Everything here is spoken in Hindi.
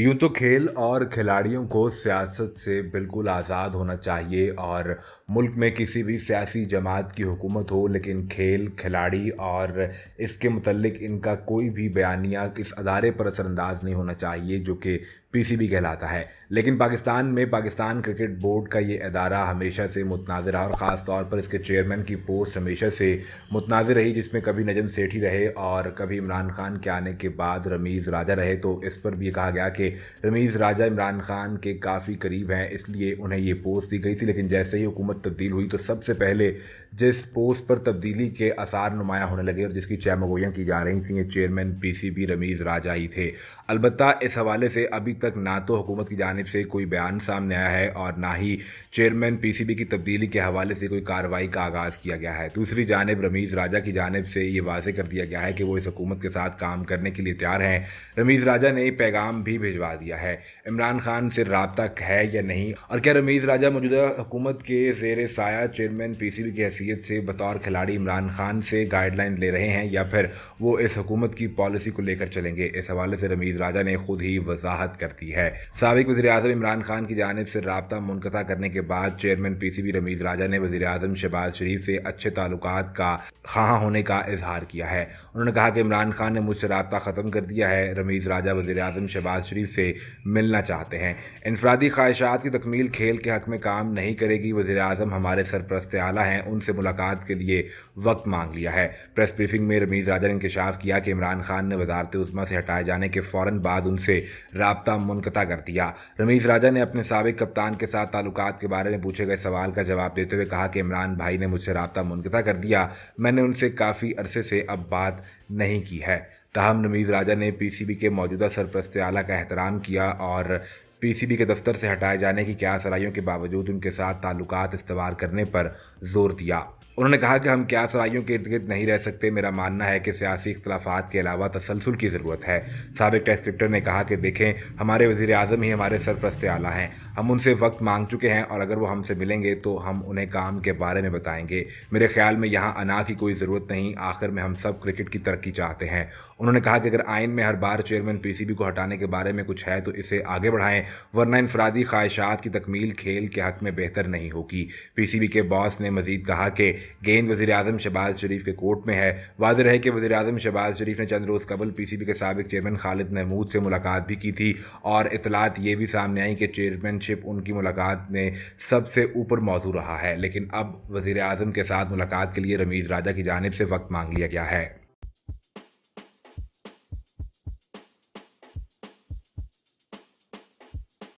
यूँ तो खेल और खिलाड़ियों को सियासत से बिल्कुल आज़ाद होना चाहिए और मुल्क में किसी भी सियासी जमात की हुकूमत हो लेकिन खेल खिलाड़ी और इसके मतलब इनका कोई भी बयानिया इस अदारे पर असरानंदाज नहीं होना चाहिए जो कि पीसीबी कहलाता है लेकिन पाकिस्तान में पाकिस्तान क्रिकेट बोर्ड का ये अदारा हमेशा से मुतनाज़ रहा और ख़ास तौर पर इसके चेयरमैन की पोस्ट हमेशा से मुतनाज़ रही जिसमें कभी नजम सेठी रहे और कभी इमरान खान के आने के बाद रमीज़ राजा रहे तो इस पर भी कहा गया कि रमीज़ राजा इमरान खान के काफ़ी करीब हैं इसलिए उन्हें ये पोस्ट दी गई थी लेकिन जैसे ही हुकूमत तब्दील हुई तो सबसे पहले जिस पोस्ट पर तब्दीली के आसार नुमाया होने लगे और जिसकी चैमगोयाँ की जा रही थी ये चेयरमैन बी रमीज़ राजा ही थे अलबत् इस हवाले से अभी तक ना तो हुकूमत की जानब से कोई बयान सामने आया है और ना ही चेयरमैन पीसीबी की तब्दीली के हवाले से कोई कार्रवाई का आगाज़ किया गया है दूसरी जानब रमीज़ राजा की जानब से ये वाजे कर दिया गया है कि वो इस हुकूमत के साथ काम करने के लिए तैयार हैं रमीज़ राजा ने पैगाम भी भिजवा दिया है इमरान खान से रबता है या नहीं और क्या रमीज़ राजा मौजूदा हुकूमत के जेर साया चेयरमैन बी की हैसियत से बतौर खिलाड़ी इमरान खान से गाइडलाइन ले रहे हैं या फिर वो इस हुकूमत की पॉलिसी को लेकर चलेंगे इस हवाले से रमीज़ राजा ने खुद ही वजाहत कर करती है सबक वजी अजम इमरान खान की जानब से रबता मुनकता करने के बाद chairman P C B Ramiz Raja ने वजी अजम शहबाज शरीफ से अच्छे ताल्लुक का खां होने का इजहार किया है उन्होंने कहा कि इमरान खान ने मुझसे रबता ख़त्म कर दिया है रमीज़ राजा वजी अजम शहबाज शरीफ से मिलना चाहते हैं इनफरादी ख्वाहिशात की तकमील खेल के हक में काम नहीं करेगी वजी अजम हमारे सरप्रस्त आला हैं उनसे मुलाकात के लिए वक्त मांग लिया है प्रेस ब्रीफिंग में रमीज़ राजा ने इंकशाफ किया कि इमरान खान ने वजारत उस्मा से हटाए जाने के फौरन बाद उनसे रबता मुनकता कर दिया रमीज राजा ने अपने सबक कप्तान के साथ ताल्लुकात के बारे में पूछे गए सवाल का जवाब देते हुए कहा कि इमरान भाई ने मुझसे रबता मुनकता कर दिया मैंने उनसे काफ़ी अरसे से अब बात नहीं की है तहम नमीज़ राजा ने पीसीबी के मौजूदा सरप्रस्त आला का एहतराम किया और पीसीबी के दफ्तर से हटाए जाने की क्या सराइयों के बावजूद उनके साथ ताल्लुक इस्तेमाल करने पर जोर दिया उन्होंने कहा कि हम क्या सराइयों के इर्द गिर्द नहीं रह सकते मेरा मानना है कि सियासी इख्तलाफात के अलावा तसलसल की ज़रूरत है सबक टेस्ट क्रिक्टर ने कहा कि देखें हमारे वजीर अजम ही हमारे सरप्रस्त आला हैं हम उनसे वक्त मांग चुके हैं और अगर वो हमसे मिलेंगे तो हम उन्हें काम के बारे में बताएंगे मेरे ख्याल में यहाँ अना की कोई ज़रूरत नहीं आखिर में हम सब क्रिकेट की तरक्की चाहते हैं उन्होंने कहा कि अगर आइन में हर बार चेयरमैन बी को हटाने के बारे में कुछ है तो इसे आगे बढ़ाएं वरना इनफरादी ख्वाहिशात की तकमील खेल के हक में बेहतर नहीं होगी पीसीबी के बॉस ने मजीद कहा कि गेंद वजी अजम शहबाज शरीफ के कोर्ट में है वाजह रहे कि वजी अजम शहबाज शरीफ ने चंद रोज़ कबल पी सी बी के सबक चेयरमैन खालिद महमूद से मुलाकात भी की थी और इतलात ये भी सामने आई कि चेयरमैनशिप उनकी मुलाकात में सबसे ऊपर मौजू रहा है लेकिन अब वजी अजम के साथ मुलाकात के लिए रमीज़ राजा की जानब से वक्त मांग लिया गया है